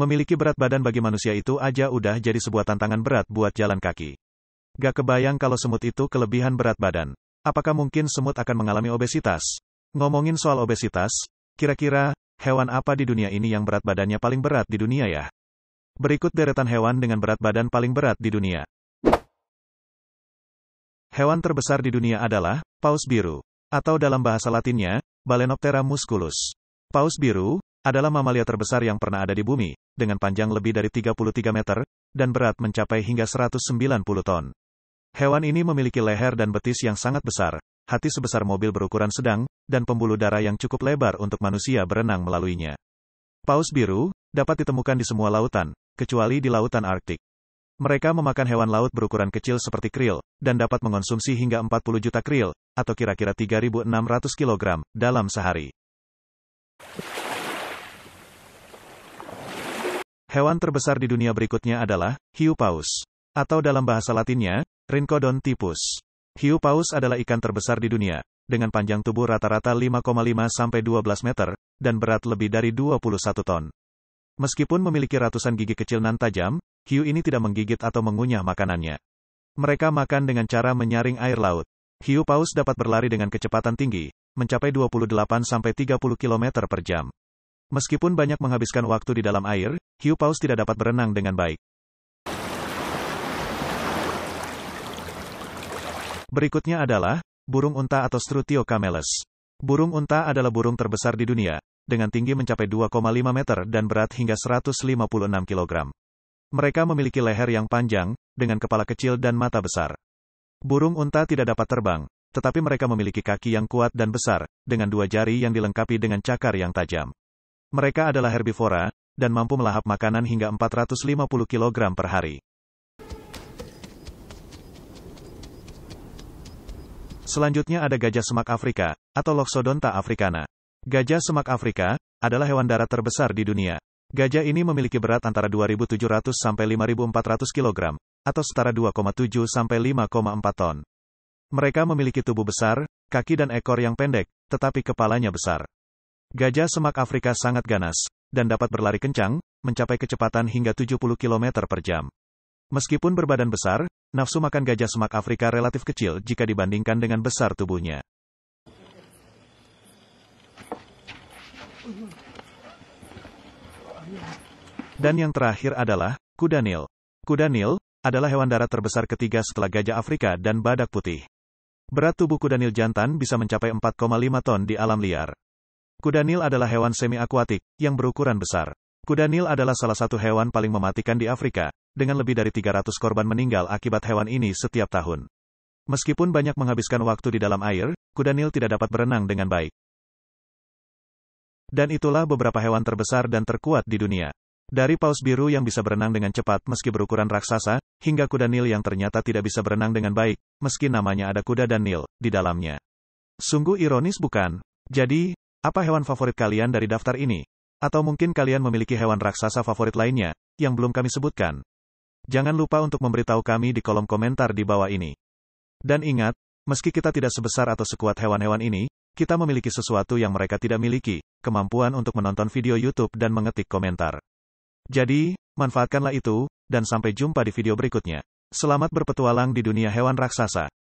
Memiliki berat badan bagi manusia itu aja udah jadi sebuah tantangan berat buat jalan kaki. Gak kebayang kalau semut itu kelebihan berat badan. Apakah mungkin semut akan mengalami obesitas? Ngomongin soal obesitas, kira-kira, hewan apa di dunia ini yang berat badannya paling berat di dunia ya? Berikut deretan hewan dengan berat badan paling berat di dunia. Hewan terbesar di dunia adalah paus biru, atau dalam bahasa Latinnya, Balenoptera musculus. Paus biru adalah mamalia terbesar yang pernah ada di bumi, dengan panjang lebih dari 33 meter, dan berat mencapai hingga 190 ton. Hewan ini memiliki leher dan betis yang sangat besar, hati sebesar mobil berukuran sedang, dan pembuluh darah yang cukup lebar untuk manusia berenang melaluinya. Paus biru, dapat ditemukan di semua lautan, kecuali di lautan Arktik. Mereka memakan hewan laut berukuran kecil seperti kril, dan dapat mengonsumsi hingga 40 juta kril, atau kira-kira 3.600 kg, dalam sehari. Hewan terbesar di dunia berikutnya adalah hiu paus. Atau dalam bahasa latinnya, Rhincodon typus. Hiu paus adalah ikan terbesar di dunia, dengan panjang tubuh rata-rata 5,5 sampai 12 meter, dan berat lebih dari 21 ton. Meskipun memiliki ratusan gigi kecil nan tajam, hiu ini tidak menggigit atau mengunyah makanannya. Mereka makan dengan cara menyaring air laut. Hiu paus dapat berlari dengan kecepatan tinggi, mencapai 28-30 sampai km per jam. Meskipun banyak menghabiskan waktu di dalam air, hiu paus tidak dapat berenang dengan baik. Berikutnya adalah, burung unta atau Strutio camelus. Burung unta adalah burung terbesar di dunia, dengan tinggi mencapai 2,5 meter dan berat hingga 156 kg. Mereka memiliki leher yang panjang, dengan kepala kecil dan mata besar. Burung unta tidak dapat terbang, tetapi mereka memiliki kaki yang kuat dan besar, dengan dua jari yang dilengkapi dengan cakar yang tajam. Mereka adalah herbivora, dan mampu melahap makanan hingga 450 kg per hari. Selanjutnya ada gajah semak Afrika, atau Loxodonta africana. Gajah semak Afrika, adalah hewan darat terbesar di dunia. Gajah ini memiliki berat antara 2.700 sampai 5.400 kg, atau setara 2,7 sampai 5,4 ton. Mereka memiliki tubuh besar, kaki dan ekor yang pendek, tetapi kepalanya besar. Gajah semak Afrika sangat ganas, dan dapat berlari kencang, mencapai kecepatan hingga 70 km per jam. Meskipun berbadan besar, nafsu makan gajah semak Afrika relatif kecil jika dibandingkan dengan besar tubuhnya. Dan yang terakhir adalah, kuda Nil. Kuda Nil, adalah hewan darat terbesar ketiga setelah gajah Afrika dan badak putih. Berat tubuh kuda Nil jantan bisa mencapai 4,5 ton di alam liar. Kuda Nil adalah hewan semi-akuatik, yang berukuran besar. Kuda Nil adalah salah satu hewan paling mematikan di Afrika, dengan lebih dari 300 korban meninggal akibat hewan ini setiap tahun. Meskipun banyak menghabiskan waktu di dalam air, kuda Nil tidak dapat berenang dengan baik. Dan itulah beberapa hewan terbesar dan terkuat di dunia. Dari paus biru yang bisa berenang dengan cepat meski berukuran raksasa, hingga kuda Nil yang ternyata tidak bisa berenang dengan baik, meski namanya ada kuda dan Nil, di dalamnya. Sungguh ironis bukan? Jadi, apa hewan favorit kalian dari daftar ini? Atau mungkin kalian memiliki hewan raksasa favorit lainnya, yang belum kami sebutkan? Jangan lupa untuk memberitahu kami di kolom komentar di bawah ini. Dan ingat, meski kita tidak sebesar atau sekuat hewan-hewan ini, kita memiliki sesuatu yang mereka tidak miliki, kemampuan untuk menonton video YouTube dan mengetik komentar. Jadi, manfaatkanlah itu, dan sampai jumpa di video berikutnya. Selamat berpetualang di dunia hewan raksasa.